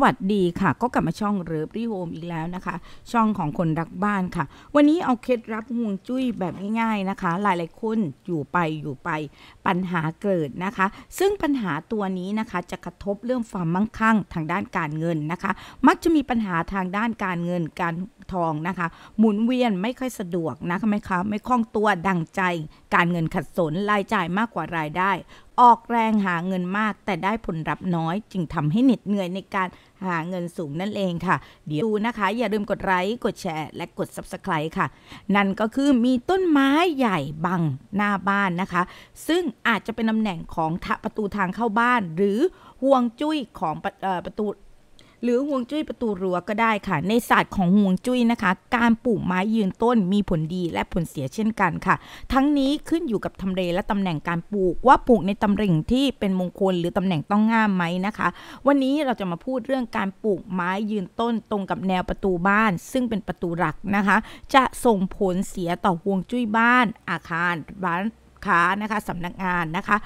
สวัสดีค่ะ ก็กลับมาช่องเริฟรีโฮมอีกแล้วนะคะ ช่องของคนรักบ้านค่ะ วันนี้เอาเคล็ดรับห่วงจุ้ยแบบง่ายๆนะคะ หลายๆคนอยู่ไปอยู่ไป ปัญหาเกิดนะคะ ซึ่งปัญหาตัวนี้นะคะจะกระทบเรื่องความมั่งคั่งทางด้านการเงินนะคะ มักจะมีปัญหาทางด้านการเงินการทองนะคะหมุนเวียนไม่ค่อยสะดวกนะคะไม่คะไม่คล่องตัวดังใจการเงินขัดสนรายจ่ายมากกว่ารายได้ ออกแรงหาเงินมากแต่ได้ผลลัพธ์น้อย จึงทำให้เหน็ดเหนื่อยในการหาเงินสูงนั่นเองค่ะ เดี๋ยวดูนะคะ อย่าลืมกดไลค์กดแชร์และกด Subscribe ค่ะ นั่นก็คือมีต้นไม้ใหญ่บังหน้าบ้านนะคะ ซึ่งอาจจะเป็นตำแหน่งของทะประตูทางเข้าบ้าน หรือห่วงจุ้ยของประตูหรือห่วงจุ้ยประตูรั้วก็ได้ค่ะ ในศาสตร์ของห่วงจุ้ยนะคะ การปลูกไม้ยืนต้นมีผลดีและผลเสียเช่นกันค่ะ ทั้งนี้ขึ้นอยู่กับทำเลและตำแหน่งการปลูกว่าปลูกในตำแหน่งที่เป็นมงคลหรือตำแหน่งต้องง่ามไหมนะคะ วันนี้เราจะมาพูดเรื่องการปลูกไม้ยืนต้นตรงกับแนวประตูบ้าน ซึ่งเป็นประตูหลักนะคะ จะส่งผลเสียต่อห่วงจุ้ยบ้าน อาคารร้านค้านะคะสำนักงานนะคะ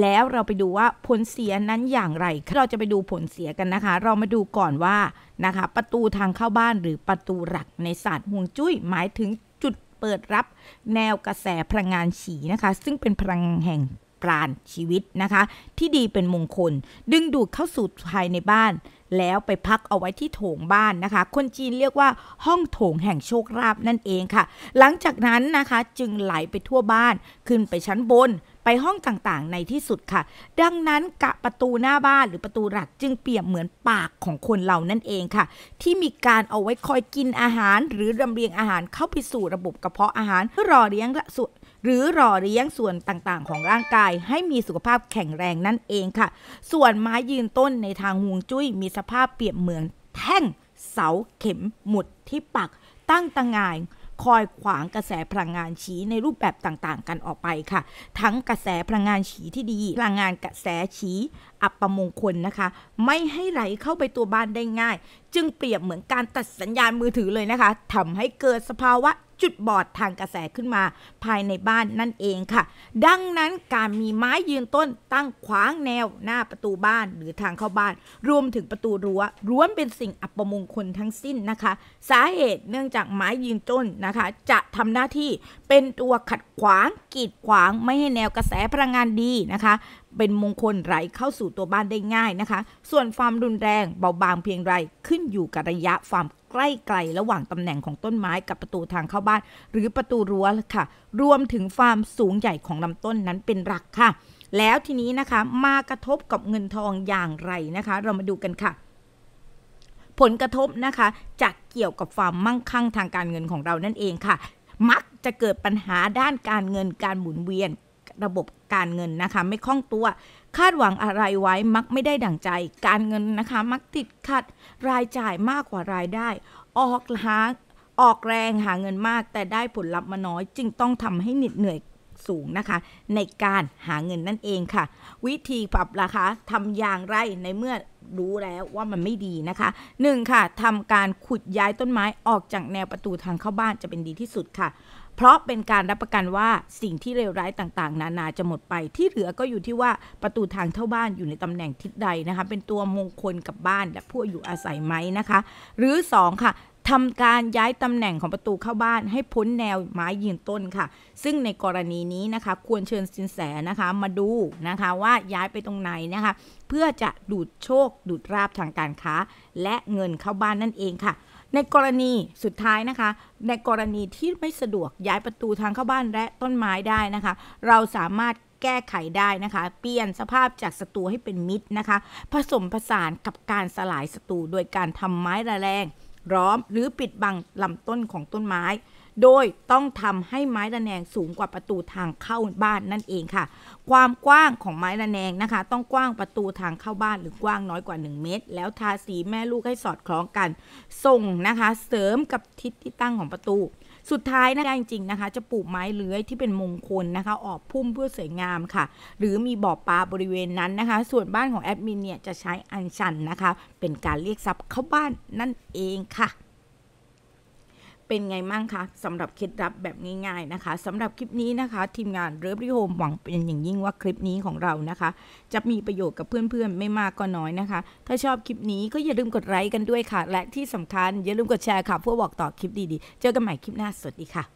แล้วเราไปดูว่าผลเสียนั้นอย่างไร เราจะไปดูผลเสียกันนะคะ เรามาดูก่อนว่านะคะประตูทางเข้าบ้านหรือประตูหลักในศาสตร์ห่วงจุ้ยหมายถึงจุดเปิดรับแนวกระแสพลังงานฉีนะคะ ซึ่งเป็นพลังแห่งกรานชีวิตนะคะที่ดีเป็นมงคลดึงดูดเข้าสู่ภายในบ้าน แล้วไปพักเอาไว้ที่โถงบ้านนะคะ คนจีนเรียกว่าห้องโถงแห่งโชคลาภนั่นเองค่ะ หลังจากนั้นนะคะจึงไหลไปทั่วบ้านขึ้นไปชั้นบนไปห้องต่างๆ ในที่สุดค่ะ ดังนั้นกะประตูหน้าบ้านหรือประตูหลักจึงเปรียบเหมือนปากของคนเรานั่นเองค่ะที่มีการเอาไว้คอยกินอาหาร หรือลำเลียงอาหารเข้าไปสู่ระบบกระเพาะอาหารเพื่อรอเลี้ยงส่วนหรือหล่อเลี้ยงส่วนต่างๆ ของร่างกายให้มีสุขภาพแข็งแรงนั่นเองค่ะ ส่วนไม้ยืนต้นในทางฮวงจุ้ย มีสภาพเปียบเหมือน แท่งเสาเข็ม หมุดที่ปัก ตั้งต่างายคอยขวางกระแสพลังงานฉีในรูปแบบต่างๆ กันออกไปค่ะ ทั้งกระแสพลังงานฉีที่ดีพลังงานกระแสฉีอัปมงคลนะคะ ไม่ให้ไหลเข้าไปตัวบ้านได้ง่าย จึงเปรียบเหมือนการตัดสัญญาณมือถือเลยนะคะ ทำให้เกิดสภาวะจุดบอดทางกระแสขึ้นมาภายในบ้านนั่นเองค่ะ ดังนั้นการมีไม้ยืนต้น ตั้งขวางแนวหน้าประตูบ้านหรือทางเข้าบ้าน รวมถึงประตูรั้วร้วมเป็นสิ่งอัปมงคลทั้งสิ้นนะคะ สาเหตุเนื่องจากไม้ยืนต้นนะคะจะทำหน้าที่เป็นตัวขัดขวางกีดขวาง ไม่ให้แนวกระแสพลังงานดีนะคะ เป็นมงคลไหลเข้าสู่ตัวบ้านได้ง่ายนะคะ ส่วนความรุนแรงเบาบางเพียงไรขึ้นอยู่กับระยะความใกล้ไกลระหว่างตำแหน่งของต้นไม้กับประตูทางเข้าบ้าน หรือประตูรั้วค่ะรวมถึงความสูงใหญ่ของลำต้นนั้นเป็นหลักค่ะ แล้วทีนี้นะคะ มากระทบกับเงินทองอย่างไรนะคะ เรามาดูกันค่ะ ผลกระทบนะคะ จะเกี่ยวกับความมั่งคั่งทางการเงินของเรานั่นเองค่ะ มักจะเกิดปัญหาด้านการเงินการหมุนเวียนระบบการเงินนะคะไม่คล่องตัว คาดหวังอะไรไว้มักไม่ได้ดั่งใจ การเงินนะคะ มักติดขัดรายจ่ายมากกว่ารายได้ ออกหาออกแรงหาเงินมาก แต่ได้ผลลัพธ์มาน้อย จึงต้องทำให้เหน็ดเหนื่อยสูงนะคะ ในการหาเงินนั่นเองค่ะ วิธีปรับราคาทำอย่างไรในเมื่อรู้แล้วว่ามันไม่ดีนะคะ1ค่ะทำการขุดย้ายต้นไม้ออกจากแนวประตูทางเข้าบ้านจะเป็นดีที่สุดค่ะเพราะเป็นการรับประกันว่าสิ่งที่เลวร้ายต่างๆ นานาจะหมดไปที่เหลือก็อยู่ที่ว่าประตูทางเข้าบ้านอยู่ในตำแหน่งทิศใดนะคะ เป็นตัวมงคลกับบ้าน และผู้อยู่อาศัยไหมนะคะ หรือ 2 ค่ะทำการย้ายตำแหน่งของประตูเข้าบ้านให้พ้นแนวไม้ยืนต้นค่ะ ซึ่งในกรณีนี้นะคะควรเชิญสินแสนะคะมาดูนะคะว่าย้ายไปตรงไหนนะคะ เพื่อจะดูดโชค ดูดราบทางการค้า และเงินเข้าบ้านนั่นเองค่ะ ในกรณีสุดท้ายนะคะ ในกรณีที่ไม่สะดวกย้ายประตูทางเข้าบ้านและต้นไม้ได้นะคะ เราสามารถแก้ไขได้นะคะ เปลี่ยนสภาพจากศัตรูให้เป็นมิตรนะคะ ผสมผสานกับการสลายศัตรูโดยการทำไม้ระแรงล้อม หรือปิด บังลำต้นของต้นไม้ โดยต้องทำให้ไม้ระแนงสูงกว่าประตูทางเข้าบ้านนั่นเองค่ะ ความกว้างของไม้ระแนงนะคะ ต้องกว้างประตูทางเข้าบ้านหรือกว้างน้อยกว่า 1 เมตร แล้วทาสีแม่ลูกให้สอดคล้องกัน ส่งนะคะเสริมกับทิศที่ตั้งของประตูสุดท้ายนะคะจริงๆนะคะ จะปลูกไม้เลื้อยที่เป็นมงคลนะคะ ออกพุ่มเพื่อสวยงามค่ะหรือมีบ่อปลาบริเวณนั้นนะคะส่วนบ้านของแอดมินเนี่ยจะใช้อัญชันนะคะเป็นการเรียกทรัพย์เข้าบ้านนั่นเองค่ะเป็นไงมั่งคะสำหรับเคล็ดลับแบบง่าย ๆนะคะสำหรับคลิปนี้นะคะ ทีมงานเริมรีโฮมหวังเป็นอย่างยิ่งว่าคลิปนี้ของเรานะคะ จะมีประโยชน์กับเพื่อนๆไม่มากก็น้อยนะคะ ถ้าชอบคลิปนี้ก็อย่าลืมกดไลค์กันด้วยค่ะ และที่สำคัญ อย่าลืมกดแชร์ค่ะเพื่อบอกต่อคลิปดีๆ เจอกันใหม่คลิปหน้าสวัสดีค่ะ